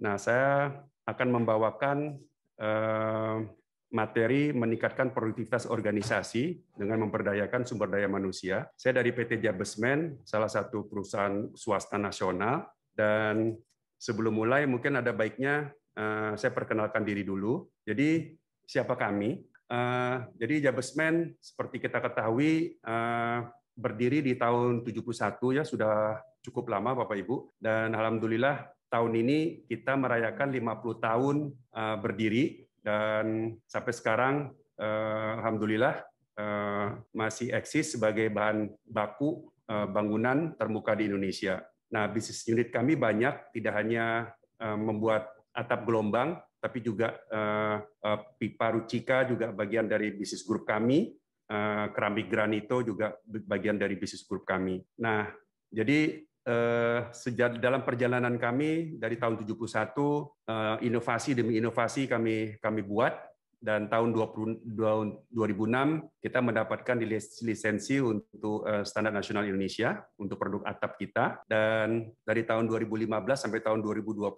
Nah, saya akan membawakan eh, materi meningkatkan produktivitas organisasi dengan memperdayakan sumber daya manusia. Saya dari PT Jabesmen, salah satu perusahaan swasta nasional. Dan sebelum mulai mungkin ada baiknya eh, saya perkenalkan diri dulu. Jadi siapa kami? Eh, jadi Jabesmen seperti kita ketahui berdiri di tahun 71 ya sudah cukup lama Bapak Ibu dan alhamdulillah tahun ini kita merayakan 50 tahun eh, berdiri dan sampai sekarang eh, alhamdulillah eh, masih eksis sebagai bahan baku bangunan termuka di Indonesia. Nah, bisnis unit kami banyak tidak hanya membuat atap gelombang tapi juga pipa rucika juga bagian dari bisnis grup kami, keramik granito juga bagian dari bisnis grup kami. Nah, jadi Eh, sejak dalam perjalanan kami dari tahun 71 eh, inovasi demi inovasi kami kami buat dan tahun 20, 2006 kita mendapatkan lisensi untuk eh, standar nasional Indonesia untuk produk atap kita dan dari tahun 2015 sampai tahun 2020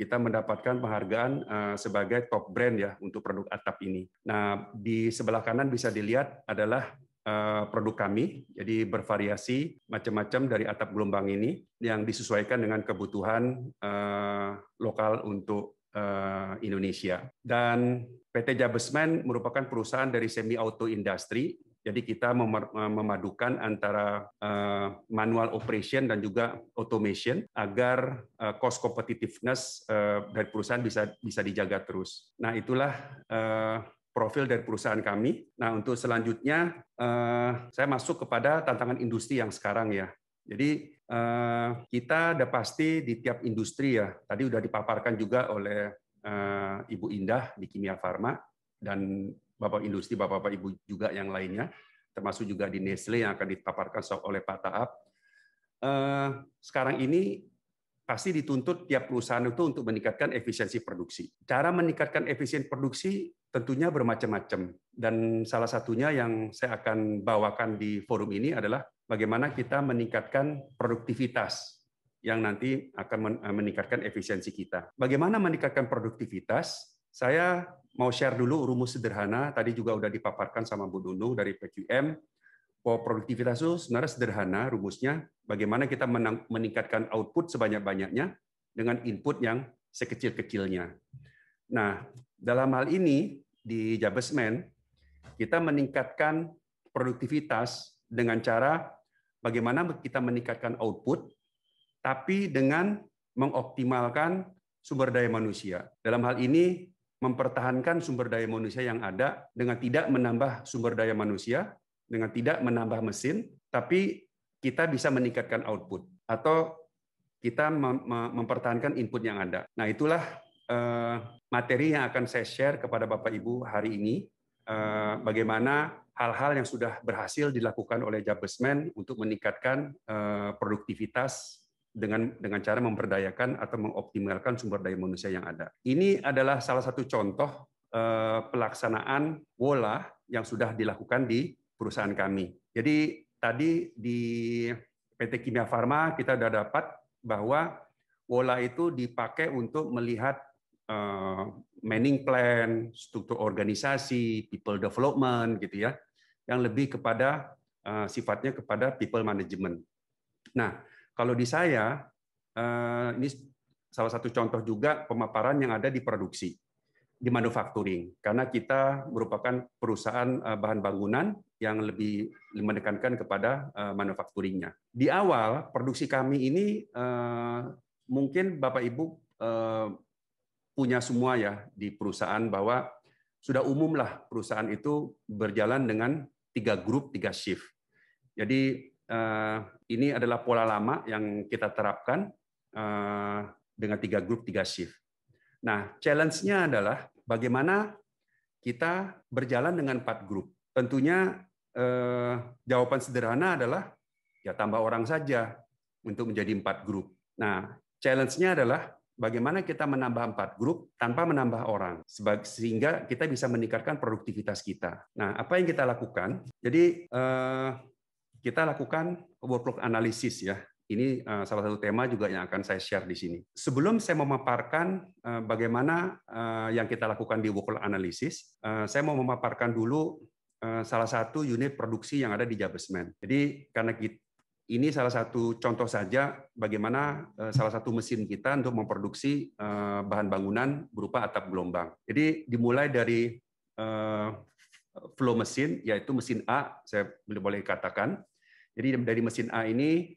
kita mendapatkan penghargaan sebagai top brand ya untuk produk atap ini. Nah, di sebelah kanan bisa dilihat adalah Eh, produk kami, jadi bervariasi macam-macam dari atap gelombang ini yang disesuaikan dengan kebutuhan eh, lokal untuk eh, Indonesia. Dan PT Jabesman merupakan perusahaan dari semi auto industri, jadi kita memadukan antara manual operation dan juga automation agar cost competitiveness dari perusahaan bisa bisa dijaga terus. Nah itulah profil dari perusahaan kami. Nah, untuk selanjutnya eh, saya masuk kepada tantangan industri yang sekarang ya. Jadi eh, kita ada pasti di tiap industri ya. Tadi sudah dipaparkan juga oleh eh, Ibu Indah di Kimia Farma dan Bapak Industri, Bapak-bapak Ibu juga yang lainnya, termasuk juga di Nestle yang akan dipaparkan oleh Pak Taab. sekarang ini pasti dituntut tiap perusahaan itu untuk meningkatkan efisiensi produksi. Cara meningkatkan efisiensi produksi tentunya bermacam-macam dan salah satunya yang saya akan bawakan di forum ini adalah bagaimana kita meningkatkan produktivitas yang nanti akan eh, meningkatkan efisiensi kita. Bagaimana meningkatkan produktivitas? Saya mau share dulu rumus sederhana tadi juga sudah dipaparkan sama Bu Nunu dari PQM bahwa produktivitas itu sebenarnya sederhana rumusnya bagaimana kita meningkatkan output sebanyak-banyaknya dengan input yang sekecil-kecilnya. Nah, dalam hal ini di Jabesmen kita meningkatkan produktivitas dengan cara bagaimana kita meningkatkan output tapi dengan mengoptimalkan sumber daya manusia. Dalam hal ini mempertahankan sumber daya manusia yang ada dengan tidak menambah sumber daya manusia dengan tidak menambah mesin, tapi kita bisa meningkatkan output atau kita mempertahankan input yang ada. Nah, itulah eh, materi yang akan saya share kepada Bapak Ibu hari ini eh, bagaimana hal-hal yang sudah berhasil dilakukan oleh Jabesmen untuk meningkatkan eh, produktivitas dengan dengan cara memperdayakan atau mengoptimalkan sumber daya manusia yang ada. Ini adalah salah satu contoh pelaksanaan WOLA yang sudah dilakukan di perusahaan kami. Jadi tadi di PT Kimia Farma kita sudah dapat bahwa WOLA itu dipakai untuk melihat eh, manning plan, struktur organisasi, people development gitu ya, yang lebih kepada eh, sifatnya kepada people management. Nah, kalau di saya eh, ini salah satu contoh juga pemaparan yang ada di produksi di manufacturing karena kita merupakan perusahaan eh, bahan bangunan yang lebih menekankan kepada eh, manufacturingnya. Di awal produksi kami ini eh, mungkin Bapak Ibu punya semua ya di perusahaan bahwa sudah umumlah perusahaan itu berjalan dengan tiga grup tiga shift. Jadi ini adalah pola lama yang kita terapkan dengan tiga grup tiga shift. Nah, challenge-nya adalah bagaimana kita berjalan dengan empat grup. Tentunya eh, jawaban sederhana adalah ya tambah orang saja untuk menjadi empat grup. Nah, challenge-nya adalah bagaimana kita menambah empat grup tanpa menambah orang sehingga kita bisa meningkatkan produktivitas kita. Nah, apa yang kita lakukan? Jadi eh, kita lakukan workload analisis ya. Ini eh, salah satu tema juga yang akan saya share di sini. Sebelum saya memaparkan eh, bagaimana eh, yang kita lakukan di Wokol Analysis, saya mau memaparkan dulu salah satu unit produksi yang ada di Jabesmen. Jadi karena ini salah satu contoh saja bagaimana salah satu mesin kita untuk memproduksi bahan bangunan berupa atap gelombang. Jadi dimulai dari flow mesin, yaitu mesin A, saya boleh katakan, jadi dari mesin A ini,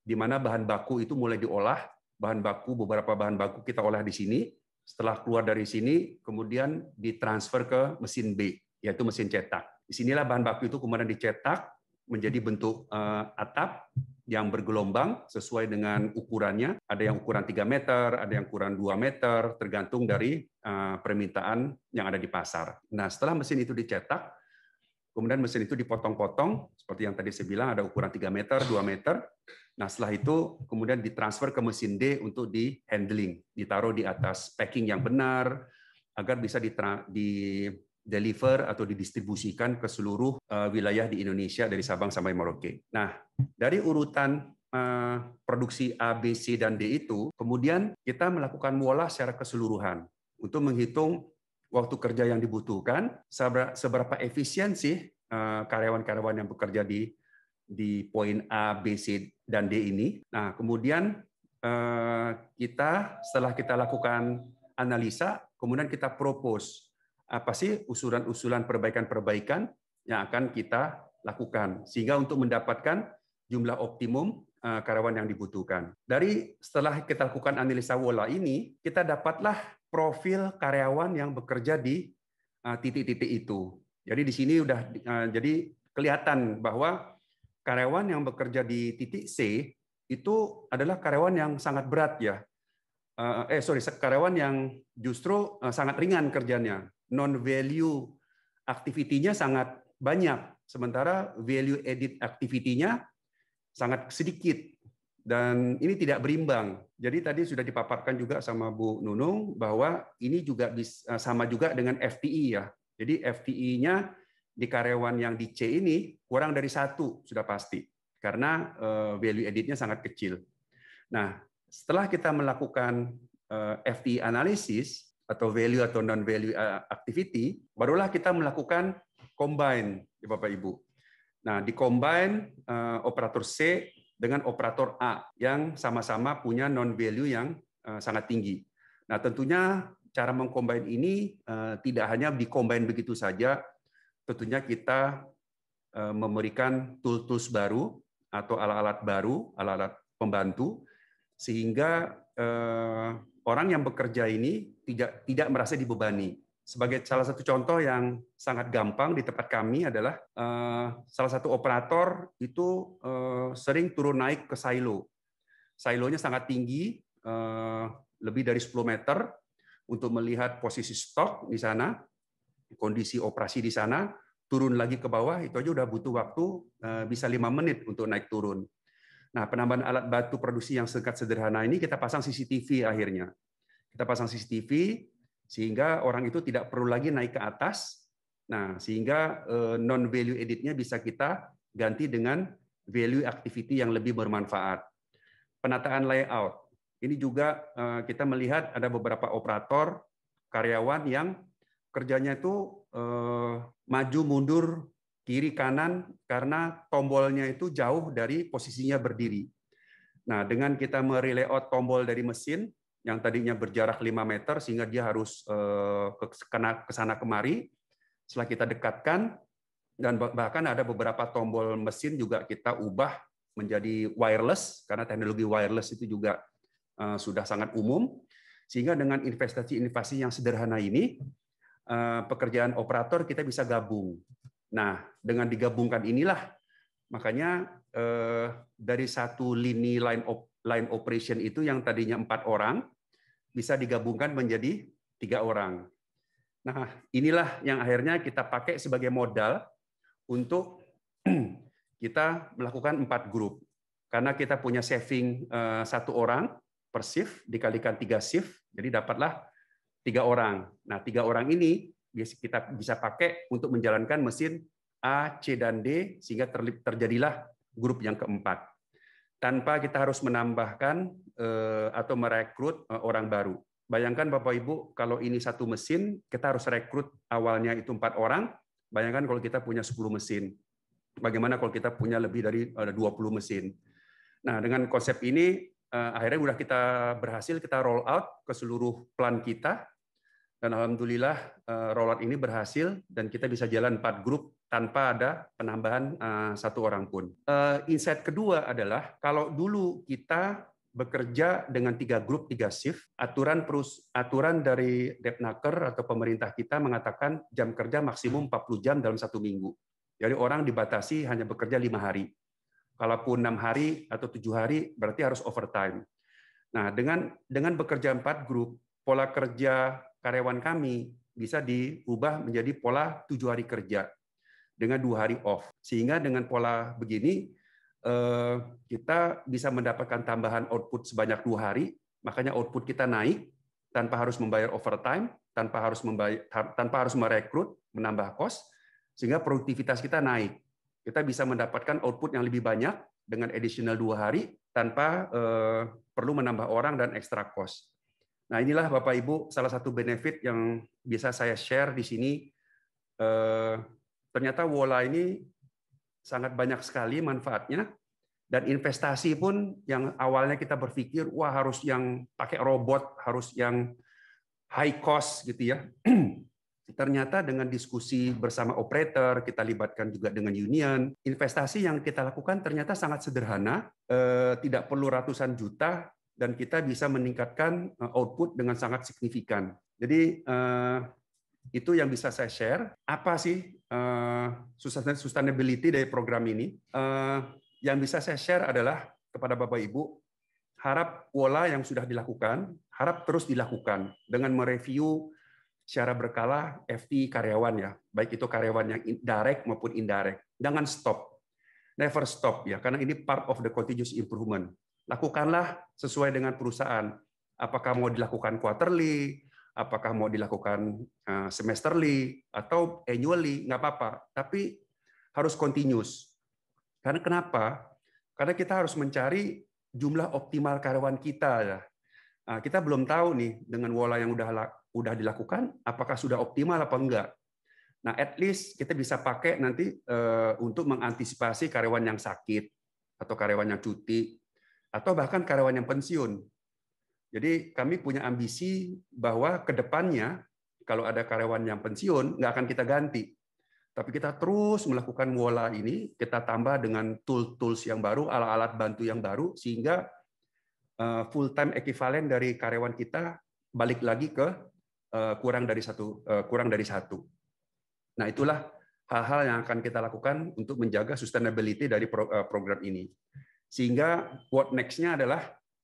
di mana bahan baku itu mulai diolah, bahan baku beberapa bahan baku kita olah di sini. Setelah keluar dari sini, kemudian ditransfer ke mesin B, yaitu mesin cetak. Di sinilah bahan baku itu kemudian dicetak menjadi bentuk eh, atap yang bergelombang sesuai dengan ukurannya. Ada yang ukuran 3 meter, ada yang ukuran 2 meter, tergantung dari eh, permintaan yang ada di pasar. Nah, setelah mesin itu dicetak, Kemudian mesin itu dipotong-potong, seperti yang tadi saya bilang ada ukuran 3 meter, 2 meter. Nah setelah itu kemudian ditransfer ke mesin D untuk di handling, ditaruh di atas packing yang benar, agar bisa di deliver atau didistribusikan ke seluruh eh, wilayah di Indonesia dari Sabang sampai Merauke. Nah dari urutan eh, produksi A, B, C, dan D itu, kemudian kita melakukan mualah secara keseluruhan untuk menghitung waktu kerja yang dibutuhkan, seberapa efisien sih eh, karyawan-karyawan yang bekerja di di poin A, B, C, dan D ini. Nah, kemudian eh, kita setelah kita lakukan analisa, kemudian kita propose apa sih usulan-usulan perbaikan-perbaikan yang akan kita lakukan sehingga untuk mendapatkan jumlah optimum eh, karyawan yang dibutuhkan. Dari setelah kita lakukan analisa WOLA ini, kita dapatlah profil karyawan yang bekerja di eh, titik-titik itu. Jadi di sini sudah eh, jadi kelihatan bahwa karyawan yang bekerja di titik C itu adalah karyawan yang sangat berat ya. Eh, eh sorry, karyawan yang justru sangat ringan kerjanya, non value aktivitinya sangat banyak, sementara value edit aktivitinya sangat sedikit dan ini tidak berimbang. Jadi tadi sudah dipaparkan juga sama Bu Nunung bahwa ini juga bisa, eh, sama juga dengan FTI ya. Jadi FTI-nya di karyawan yang di C ini kurang dari satu sudah pasti karena eh, value editnya sangat kecil. Nah, setelah kita melakukan eh, FTI analisis atau value atau non value activity, barulah kita melakukan combine, ya Bapak Ibu. Nah, di combine operator C dengan operator A yang sama-sama punya non value yang eh, sangat tinggi. Nah, tentunya cara mengcombine ini eh, tidak hanya dikombin begitu saja, tentunya kita eh, memberikan tools-tools baru atau alat-alat baru, alat-alat pembantu sehingga orang yang bekerja ini tidak tidak merasa dibebani. Sebagai salah satu contoh yang sangat gampang di tempat kami adalah uh, salah satu operator itu uh, sering turun naik ke silo. Silonya sangat tinggi, uh, lebih dari 10 meter, untuk melihat posisi stok di sana, kondisi operasi di sana, turun lagi ke bawah, itu aja udah butuh waktu uh, bisa lima menit untuk naik turun. Nah, penambahan alat batu produksi yang singkat sederhana ini kita pasang CCTV akhirnya. Kita pasang CCTV, sehingga orang itu tidak perlu lagi naik ke atas. Nah, sehingga eh, non value editnya bisa kita ganti dengan value activity yang lebih bermanfaat. Penataan layout. Ini juga eh, kita melihat ada beberapa operator karyawan yang kerjanya itu eh, maju mundur kiri kanan karena tombolnya itu jauh dari posisinya berdiri. Nah, dengan kita merelayout tombol dari mesin, yang tadinya berjarak 5 meter sehingga dia harus eh, ke sana kemari. Setelah kita dekatkan dan bahkan ada beberapa tombol mesin juga kita ubah menjadi wireless karena teknologi wireless itu juga eh, sudah sangat umum. Sehingga dengan investasi-investasi yang sederhana ini eh, pekerjaan operator kita bisa gabung. Nah, dengan digabungkan inilah makanya dari satu lini line line operation itu yang tadinya empat orang bisa digabungkan menjadi tiga orang. Nah, inilah yang akhirnya kita pakai sebagai modal untuk kita melakukan empat grup. Karena kita punya saving eh, satu orang per shift dikalikan tiga shift, jadi dapatlah tiga orang. Nah, tiga orang ini kita bisa pakai untuk menjalankan mesin A, C, dan D, sehingga terjadilah grup yang keempat tanpa kita harus menambahkan eh, atau merekrut eh, orang baru. Bayangkan Bapak Ibu, kalau ini satu mesin, kita harus rekrut awalnya itu empat orang. Bayangkan kalau kita punya 10 mesin. Bagaimana kalau kita punya lebih dari 20 eh, mesin. Nah, dengan konsep ini akhirnya sudah kita berhasil kita roll out ke seluruh plan kita dan alhamdulillah eh, rollout ini berhasil dan kita bisa jalan empat grup tanpa ada penambahan eh, satu orang pun. Eh, insight kedua adalah kalau dulu kita bekerja dengan tiga grup, tiga shift. Aturan perus, aturan dari Depnaker atau pemerintah kita mengatakan jam kerja maksimum 40 jam dalam satu minggu. Jadi orang dibatasi hanya bekerja lima hari. Kalaupun enam hari atau tujuh hari, berarti harus overtime. Nah, dengan dengan bekerja empat grup, pola kerja karyawan kami bisa diubah menjadi pola tujuh hari kerja dengan dua hari off. Sehingga dengan pola begini, eh, kita bisa mendapatkan tambahan output sebanyak dua hari, makanya output kita naik tanpa harus membayar overtime, tanpa harus membayar, tanpa harus merekrut, menambah kos, sehingga produktivitas kita naik. Kita bisa mendapatkan output yang lebih banyak dengan additional dua hari tanpa eh, perlu menambah orang dan ekstra kos. Nah, inilah Bapak Ibu salah satu benefit yang bisa saya share di sini. Eh, ternyata Wola ini sangat banyak sekali manfaatnya dan investasi pun yang awalnya kita berpikir wah harus yang pakai robot, harus yang high cost gitu ya. Ternyata dengan diskusi bersama operator, kita libatkan juga dengan union, investasi yang kita lakukan ternyata sangat sederhana, eh, tidak perlu ratusan juta, dan kita bisa meningkatkan eh, output dengan sangat signifikan. Jadi eh, itu yang bisa saya share. Apa sih eh, sustainability dari program ini? Yang bisa saya share adalah kepada Bapak Ibu, harap pola yang sudah dilakukan, harap terus dilakukan dengan mereview secara berkala FT karyawan ya, baik itu karyawan yang direct maupun indirect. Jangan stop. Never stop ya, karena ini part of the continuous improvement lakukanlah sesuai dengan perusahaan. Apakah mau dilakukan quarterly, apakah mau dilakukan eh, semesterly atau annually, nggak apa-apa. Tapi harus continuous. Karena kenapa? Karena kita harus mencari jumlah optimal karyawan kita ya. Eh, kita belum tahu nih dengan wala yang udah udah dilakukan apakah sudah optimal apa enggak. Nah, at least kita bisa pakai nanti eh, untuk mengantisipasi karyawan yang sakit atau karyawan yang cuti atau bahkan karyawan yang pensiun. Jadi kami punya ambisi bahwa ke depannya kalau ada karyawan yang pensiun nggak akan kita ganti. Tapi kita terus melakukan wola ini, kita tambah dengan tool-tools yang baru, alat-alat bantu yang baru, sehingga eh, full time equivalent dari karyawan kita balik lagi ke eh, kurang dari satu eh, kurang dari satu. Nah itulah hal-hal yang akan kita lakukan untuk menjaga sustainability dari program ini. Sehingga what next-nya adalah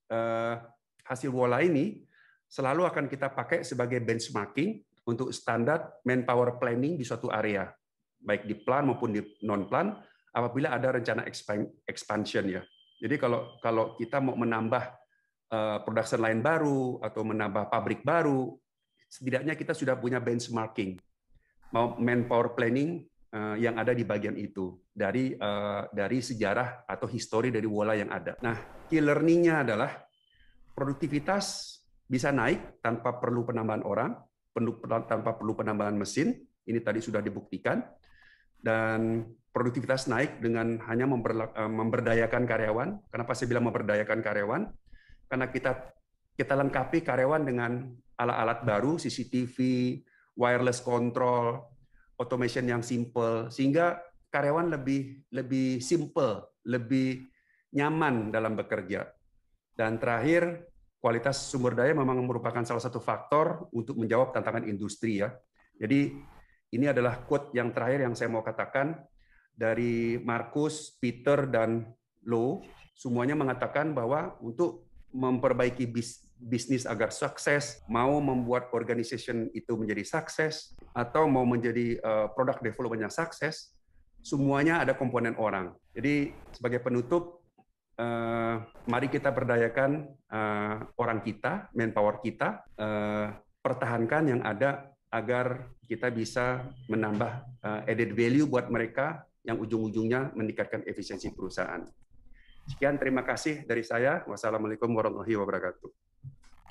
eh, hasil WOLA ini selalu akan kita pakai sebagai benchmarking untuk standar manpower planning di suatu area, baik di plan maupun di non-plan, apabila ada rencana expansion ya. Jadi kalau kalau kita mau menambah eh, production line baru atau menambah pabrik baru, setidaknya kita sudah punya benchmarking. Mau manpower planning Eh, yang ada di bagian itu dari eh, dari sejarah atau histori dari bola yang ada. Nah, key learning-nya adalah produktivitas bisa naik tanpa perlu penambahan orang, tanpa perlu penambahan mesin. Ini tadi sudah dibuktikan dan produktivitas naik dengan hanya eh, memberdayakan karyawan. Kenapa saya bilang memberdayakan karyawan? Karena kita kita lengkapi karyawan dengan alat-alat baru, CCTV, wireless control, automation yang simple sehingga karyawan lebih lebih simple, lebih nyaman dalam bekerja. Dan terakhir, kualitas sumber daya memang merupakan salah satu faktor untuk menjawab tantangan industri ya. Jadi ini adalah quote yang terakhir yang saya mau katakan dari Markus, Peter dan Lou semuanya mengatakan bahwa untuk memperbaiki bis, bisnis agar sukses, mau membuat organisasi itu menjadi sukses, atau mau menjadi uh, product development yang sukses, semuanya ada komponen orang. Jadi sebagai penutup, uh, mari kita berdayakan uh, orang kita, manpower kita, uh, pertahankan yang ada agar kita bisa menambah uh, added value buat mereka yang ujung-ujungnya meningkatkan efisiensi perusahaan. Sekian terima kasih dari saya. Wassalamualaikum warahmatullahi wabarakatuh.